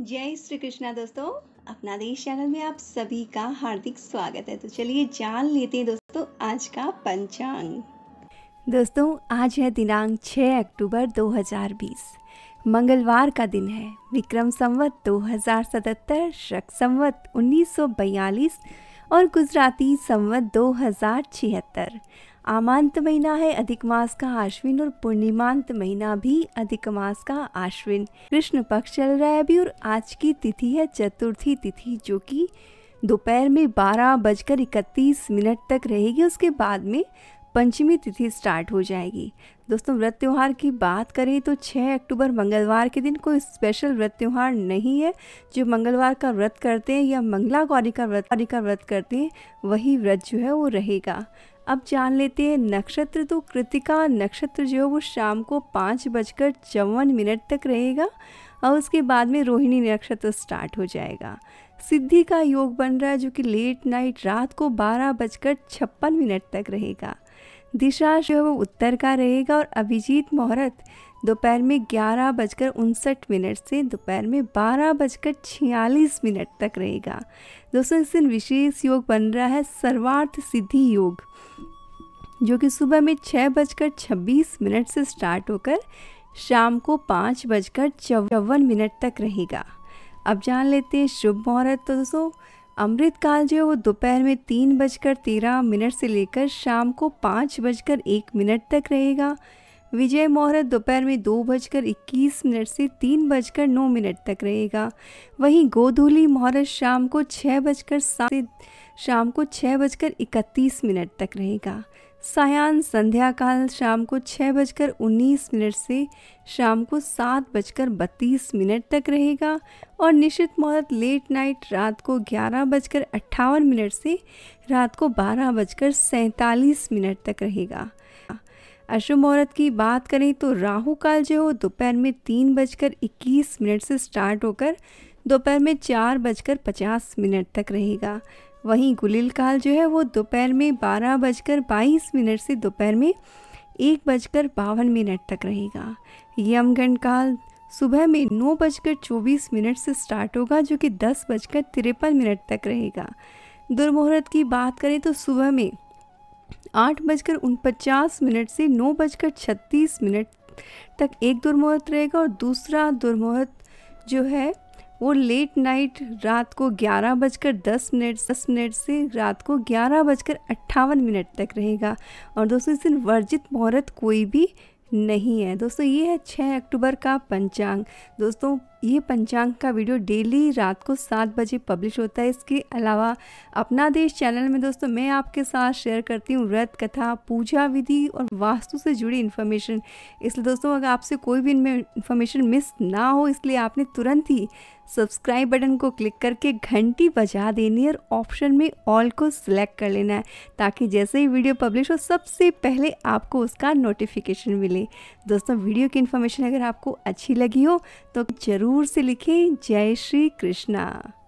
जय श्री कृष्णा दोस्तों अपना देश चैनल में आप सभी का हार्दिक स्वागत है तो चलिए जान लेते हैं दोस्तों आज का पंचांग दोस्तों आज है दिनांक 6 अक्टूबर 2020 मंगलवार का दिन है विक्रम संवत 2077 शक संवत 1942 और गुजराती संवत 2076 आमांत महीना है अधिक मास का आश्विन और पूर्णिमांत महीना भी अधिक मास का आश्विन कृष्ण पक्ष चल रहा है अभी और आज की तिथि है चतुर्थी तिथि जो कि दोपहर में बारह बजकर इकतीस मिनट तक रहेगी उसके बाद में पंचमी तिथि स्टार्ट हो जाएगी दोस्तों व्रत त्यौहार की बात करें तो 6 अक्टूबर मंगलवार के दिन कोई स्पेशल व्रत त्यौहार नहीं है जो मंगलवार का व्रत करते हैं या मंगला गौरी का व्रत का व्रत करते हैं वही व्रत जो है वो रहेगा अब जान लेते हैं नक्षत्र तो कृतिका नक्षत्र जो है वो शाम को पाँच बजकर चौवन मिनट तक रहेगा और उसके बाद में रोहिणी नक्षत्र स्टार्ट हो जाएगा सिद्धि का योग बन रहा है जो कि लेट नाइट रात को बारह बजकर छप्पन मिनट तक रहेगा दिशा जो है वो उत्तर का रहेगा और अभिजीत मुहूर्त दोपहर में ग्यारह बजकर उनसठ मिनट से दोपहर में बारह बजकर छियालीस मिनट तक रहेगा दोस्तों इस दिन विशेष योग बन रहा है सर्वार्थ सिद्धि योग जो कि सुबह में छः बजकर छब्बीस मिनट से स्टार्ट होकर शाम को पाँच बजकर चौवन मिनट तक रहेगा अब जान लेते हैं शुभ मुहूर्त तो दोस्तों अमृत काल जो है वो दोपहर में तीन बजकर तेरह मिनट से लेकर शाम को पाँच बजकर एक मिनट तक रहेगा विजय मुहूर्त दोपहर में दो बजकर इक्कीस मिनट से तीन बजकर नौ मिनट तक रहेगा वहीं गोधूली मुहूर्त शाम को छः बजकर सात शाम को छः बजकर इकतीस मिनट तक रहेगा सायान संध्या काल शाम को छः बजकर उन्नीस मिनट से शाम को सात बजकर बत्तीस मिनट तक रहेगा और निश्चित मुहूर्त लेट नाइट रात को ग्यारह बजकर अट्ठावन मिनट से रात को बारह बजकर सैंतालीस मिनट तक रहेगा अशुभ मुहूर्त की बात करें तो राहु काल जो हो दोपहर में तीन बजकर इक्कीस मिनट से स्टार्ट होकर दोपहर में चार बजकर पचास मिनट तक रहेगा वहीं गुलिल काल जो है वो दोपहर में बारह बजकर बाईस मिनट से दोपहर में एक बजकर बावन मिनट तक रहेगा यमगण काल सुबह में नौ बजकर चौबीस मिनट से स्टार्ट होगा जो कि दस बजकर तिरपन मिनट तक रहेगा दुर्मुहूर्त की बात करें तो सुबह में आठ बजकर उन पचास मिनट से नौ बजकर छत्तीस मिनट तक एक दुर्मुहूर्त रहेगा और दूसरा दुर्मुहूर्त जो है वो लेट नाइट रात को ग्यारह बजकर दस मिनट दस मिनट से रात को ग्यारह बजकर अट्ठावन मिनट तक रहेगा और दोस्तों इस दिन वर्जित मुहूर्त कोई भी नहीं है दोस्तों ये है छः अक्टूबर का पंचांग दोस्तों ये पंचांग का वीडियो डेली रात को सात बजे पब्लिश होता है इसके अलावा अपना देश चैनल में दोस्तों मैं आपके साथ शेयर करती हूँ व्रत कथा पूजा विधि और वास्तु से जुड़ी इन्फॉर्मेशन इसलिए दोस्तों अगर आपसे कोई भी इनमें इन्फॉर्मेशन मिस ना हो इसलिए आपने तुरंत ही सब्सक्राइब बटन को क्लिक करके घंटी बजा देनी है और ऑप्शन में ऑल को सिलेक्ट कर लेना है ताकि जैसे ही वीडियो पब्लिश हो सबसे पहले आपको उसका नोटिफिकेशन मिले दोस्तों वीडियो की इन्फॉर्मेशन अगर आपको अच्छी लगी हो तो ज़रूर ज़रूर से लिखें जय श्री कृष्णा